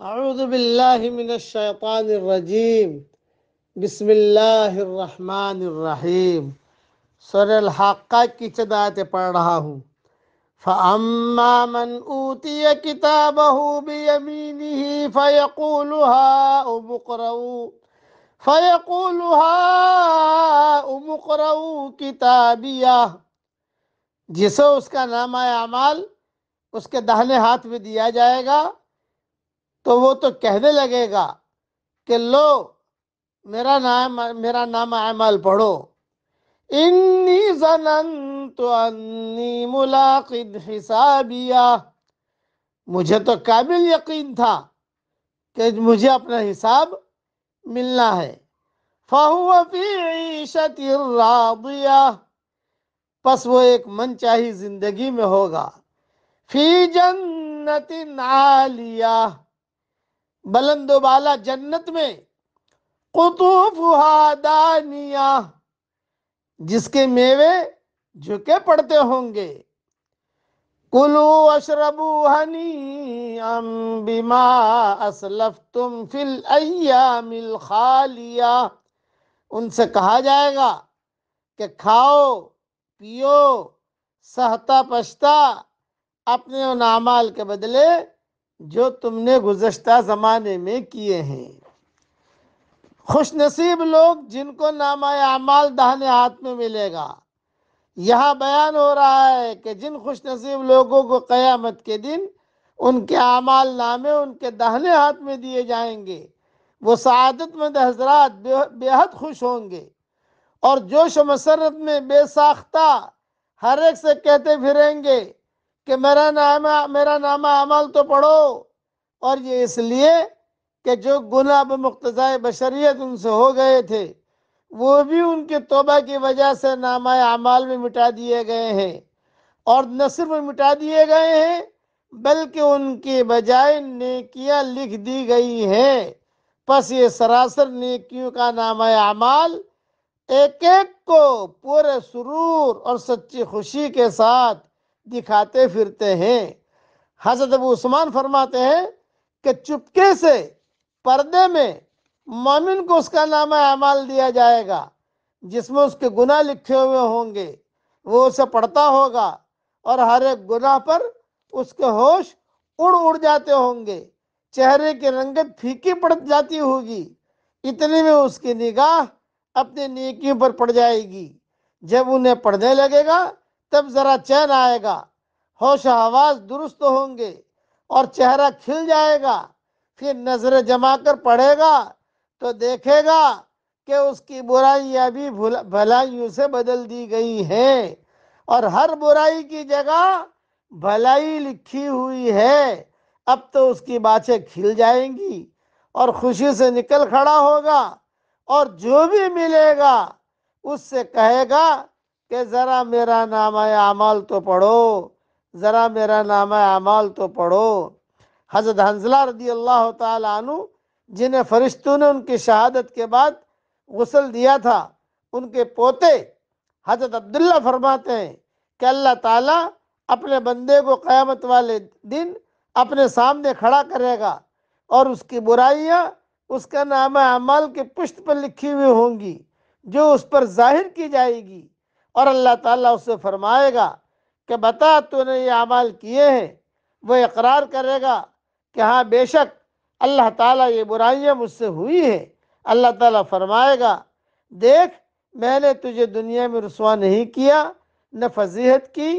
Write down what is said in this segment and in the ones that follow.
اعوذ باللہ من الشیطان الرجیم بسم اللہ الرحمن الرحیم سر الحقہ کی چدات پڑھ رہا ہوں فمامن کتابین فق الحا ابقرو فیق و لحا ابرو کتابیا جسے اس کا نام اعمال اس کے دہنے ہاتھ میں دیا جائے گا تو وہ تو کہنے لگے گا کہ لو میرا نام میرا نام ظننت انی پڑھو حسابیہ مجھے تو قابل یقین تھا کہ مجھے اپنا حساب ملنا ہے پس وہ ایک من چاہی زندگی میں ہوگا لیا بلند و بالا جنت میں قطوف دانیہ جس کے میوے جھکے پڑتے ہوں گے کلو اشربو ہنی ام اسلف تم فل مل خالیا ان سے کہا جائے گا کہ کھاؤ پیو سہتا پشتا اپنے اعمال کے بدلے جو تم نے گزشتہ زمانے میں کیے ہیں خوش نصیب لوگ جن کو نامہ اعمال دہنے ہاتھ میں ملے گا یہاں بیان ہو رہا ہے کہ جن خوش نصیب لوگوں کو قیامت کے دن ان کے اعمال نامے ان کے دہنے ہاتھ میں دیے جائیں گے وہ سعادت مند حضرات بے حد خوش ہوں گے اور جوش و مسرت میں بے ساختہ ہر ایک سے کہتے پھریں گے کہ میرا نام میرا نامہ عمل تو پڑھو اور یہ اس لیے کہ جو گناہ بمقتضائے بشریت ان سے ہو گئے تھے وہ بھی ان کے توبہ کی وجہ سے نامہ اعمال میں مٹا دیے گئے ہیں اور نہ صرف مٹا دیے گئے ہیں بلکہ ان کے بجائے نیکیاں لکھ دی گئی ہیں پس یہ سراسر نیکیوں کا نامہ اعمال ایک ایک کو پورے سرور اور سچی خوشی کے ساتھ دکھاتے پھرتے ہیں حضرت ابو عثمان فرماتے ہیں کہ چپکے سے پردے میں مومن کو اس کا نامہ اعمال دیا جائے گا جس میں اس کے گناہ لکھے ہوئے ہوں گے وہ اسے پڑھتا ہوگا اور ہر ایک گناہ پر اس کے ہوش اڑ اڑ جاتے ہوں گے چہرے کے رنگت پھیکی پڑ جاتی ہوگی اتنے میں اس کی نگاہ اپنے نیکیوں پر پڑ جائے گی جب انہیں پڑھنے لگے گا تب ذرا چین آئے گا ہوش آواز درست ہوں گے اور چہرہ کھل جائے گا پھر نظر جما کر پڑھے گا تو دیکھے گا کہ اس کی برائی بھی بھلائیوں سے بدل دی گئی ہیں اور ہر برائی کی جگہ بھلائی لکھی ہوئی ہے اب تو اس کی باتیں کھل جائیں گی اور خوشی سے نکل کھڑا ہوگا اور جو بھی ملے گا اس سے کہے گا کہ ذرا میرا نام اعمال تو پڑھو ذرا میرا نام اعمال تو پڑھو حضرت حنزلہ رضی اللہ تعالیٰ عنہ جنہیں فرشتوں نے ان کی شہادت کے بعد غسل دیا تھا ان کے پوتے حضرت عبداللہ فرماتے ہیں کہ اللہ تعالیٰ اپنے بندے کو قیامت والے دن اپنے سامنے کھڑا کرے گا اور اس کی برائیاں اس کا نام اعمال کے پشت پر لکھی ہوئی ہوں گی جو اس پر ظاہر کی جائے گی اور اللہ تعالیٰ اسے فرمائے گا کہ بتا تو نے یہ اعمال کیے ہیں وہ اقرار کرے گا کہ ہاں بے شک اللہ تعالیٰ یہ برائیاں مجھ سے ہوئی ہے اللہ تعالیٰ فرمائے گا دیکھ میں نے تجھے دنیا میں رسوا نہیں کیا نہ فضیحت کی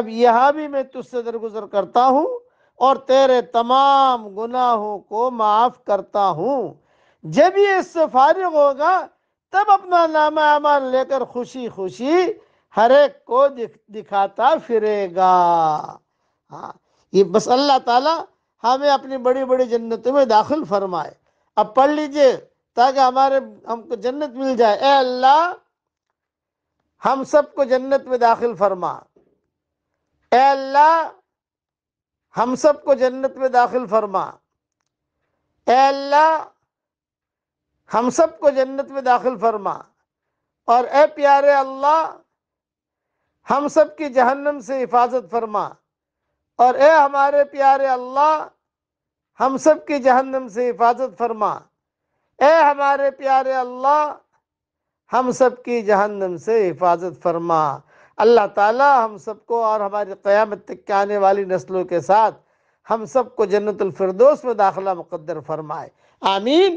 اب یہاں بھی میں تجھ سے درگزر کرتا ہوں اور تیرے تمام گناہوں کو معاف کرتا ہوں جب یہ اس سے فارغ ہوگا تب اپنا نام لے کر خوشی خوشی ہر ایک کو دکھاتا پھرے گا ہاں یہ بس اللہ تعالی ہمیں اپنی بڑی بڑی جنتوں میں داخل فرمائے اب پڑھ لیجئے تاکہ ہمارے ہم کو جنت مل جائے اے اللہ ہم سب کو جنت میں داخل فرما اے اللہ ہم سب کو جنت میں داخل فرما اے اللہ ہم سب کو جنت میں داخل فرما اور اے پیارے اللہ ہم سب کی جہنم سے حفاظت فرما اور اے ہمارے پیارے اللہ ہم سب کی جہنم سے حفاظت فرما اے ہمارے پیارے اللہ ہم سب کی جہنم سے حفاظت فرما اللہ تعالی ہم سب کو اور ہماری قیامت تک کے آنے والی نسلوں کے ساتھ ہم سب کو جنت الفردوس میں داخلہ مقدر فرمائے آمین